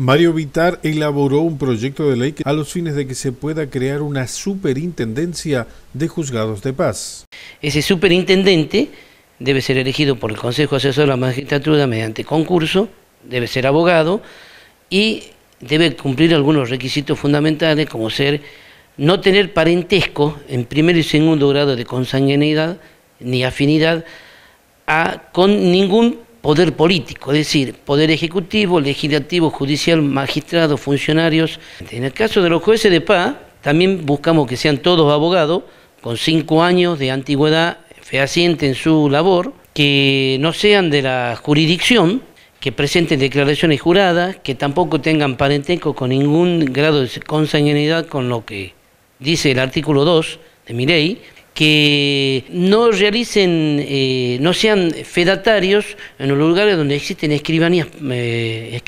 Mario Vitar elaboró un proyecto de ley a los fines de que se pueda crear una superintendencia de juzgados de paz. Ese superintendente debe ser elegido por el Consejo Asesor de la Magistratura mediante concurso, debe ser abogado y debe cumplir algunos requisitos fundamentales como ser no tener parentesco en primer y segundo grado de consanguinidad ni afinidad a, con ningún poder político, es decir, poder ejecutivo, legislativo, judicial, magistrados, funcionarios. En el caso de los jueces de paz, también buscamos que sean todos abogados, con cinco años de antigüedad fehaciente en su labor, que no sean de la jurisdicción, que presenten declaraciones juradas, que tampoco tengan parentesco con ningún grado de consanguinidad con lo que dice el artículo 2 de mi ley, que no realicen, eh, no sean fedatarios en los lugares donde existen escribanías, eh,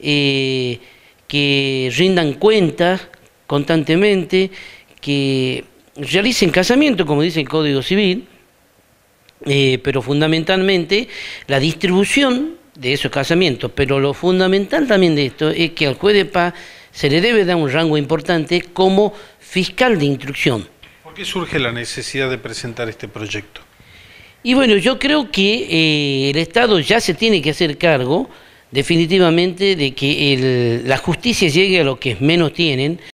eh, que rindan cuentas constantemente, que realicen casamiento, como dice el Código Civil, pero fundamentalmente la distribución de esos casamientos. Pero lo fundamental también de esto es que al juez de paz se le debe dar un rango importante como fiscal de instrucción qué surge la necesidad de presentar este proyecto? Y bueno, yo creo que eh, el Estado ya se tiene que hacer cargo definitivamente de que la justicia llegue a los que menos tienen